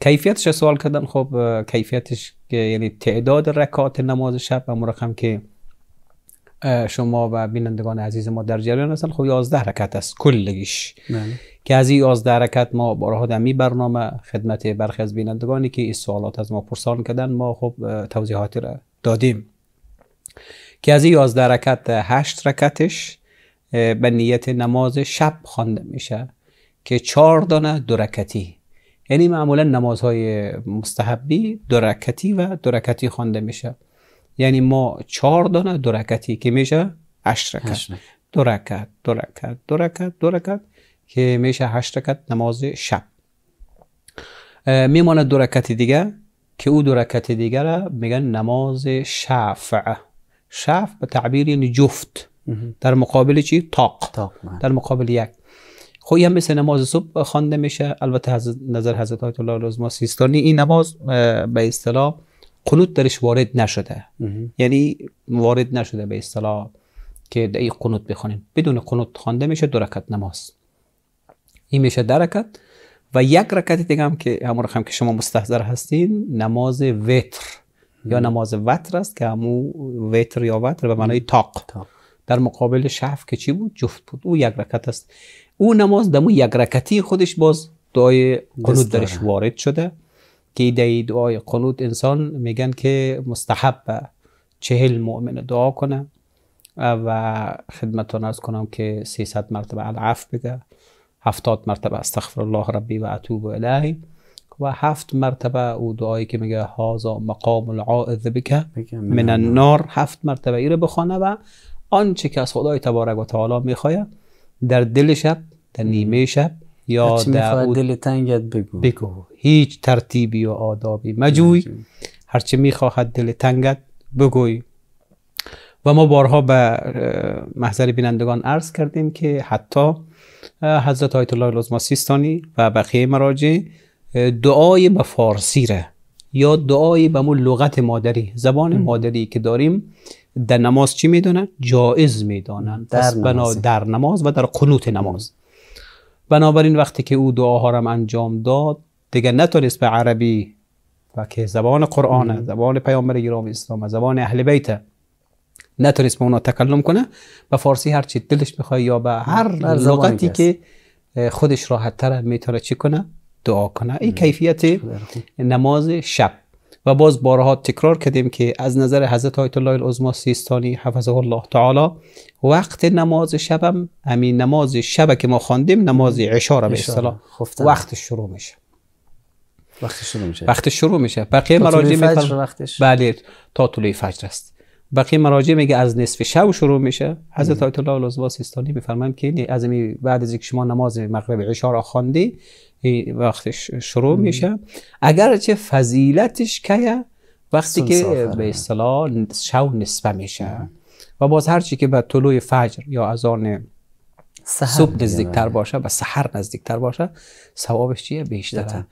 کیفیت سوال کردن خب کیفیتش یعنی تعداد رکات نماز شب و رقم که شما و بینندگان عزیز ما در جریان هستن خب 11 رکعت است کلگیش بله. که از این 11 رکعت ما بارها در می برنامه خدمت برخی از بینندگانی که این سوالات از ما پرسان کردن ما خب توضیحاتی را دادیم که از این 11 رکعت 8 رکعتش به نیت نماز شب خوانده میشه که 4 دانه دو رکعتی یعنی معمولا نمازهای مستحبی درکتی و درکتی خوانده میشه یعنی ما چهار دانه درکتی که میشه هشت رکت درکت درکت درکت درکت که میشه هشت رکت نماز شب دو درکت دیگه که او درکت دیگه را میگن نماز شفع شفع به تعبیر یعنی جفت در مقابل چی؟ تاق, تاق در مقابل یک خب هم مثل نماز صبح خوانده میشه البته از نظر حضرت آیت الله العظما سیستانی این نماز به اصطلاح قنوت درش وارد نشده یعنی وارد نشده به اصطلاح که دقیق قنوت بخونیم بدون قنوت خوانده میشه دو رکعت نماز این میشه در رکعت و یک رکعت دیگه هم که همون رقم که شما مستحضر هستین نماز وتر یا نماز وتر است که همون وتر یا وتر به معنای تاق. تاق. در مقابل شف که چی بود جفت بود او یک رکت است او نماز دمو یک رکتی خودش باز دعای قنوت درش وارد شده که دعای دعای قنوت انسان میگن که مستحب چهل مؤمن دعا کنه و خدمت از کنم که 300 مرتبه العف بگه هفتاد مرتبه استغفر الله ربی و اتوب الیه و هفت مرتبه او دعایی که میگه هازا مقام العائذ بکه من النار هفت مرتبه رو بخوانه و آنچه که از خدای تبارک و تعالی میخواید در دل شب در نیمه شب یا در دل تنگت بگو بگو هیچ ترتیبی و آدابی مجوی هرچه میخواهد دل تنگت بگوی و ما بارها به محضر بینندگان عرض کردیم که حتی حضرت آیت الله العظما سیستانی و بقیه مراجع دعای به فارسی ره یا دعای به لغت مادری زبان مادری که داریم در نماز چی میدونن؟ جائز میدانن در, بنا در نماز و در قنوت نماز بنابراین وقتی که او دعاها را انجام داد دیگه نتونست به عربی و که زبان قرآن زبان پیامبر گرام اسلام زبان اهل بیت نتونست به اونا تکلم کنه به فارسی هر چی دلش بخوای یا به هر لغتی که خودش راحت تر میتونه چی کنه دعا کنه این کیفیت نماز شب و باز بارها تکرار کردیم که از نظر حضرت آیت الله العظما سیستانی حفظه الله تعالی وقت نماز شبم همین نماز شب که ما خواندیم نماز عشا به اصطلاح وقت شروع میشه وقت شروع میشه وقت شروع میشه بقیه مراجع بله، تا طلوع فجر است بقیه مراجع میگه از نصف شب شروع میشه حضرت آیت الله العظما سیستانی میفرمایند که یعنی از بعد از اینکه شما نماز مغرب عشاء را خواندی وقتش شروع میشه اگرچه فضیلتش که وقتی که به اصطلاح شو نسبه میشه و باز هرچی که به طلوع فجر یا اذان صبح نزدیکتر باشه و سحر نزدیکتر باشه ثوابش چیه بیشتره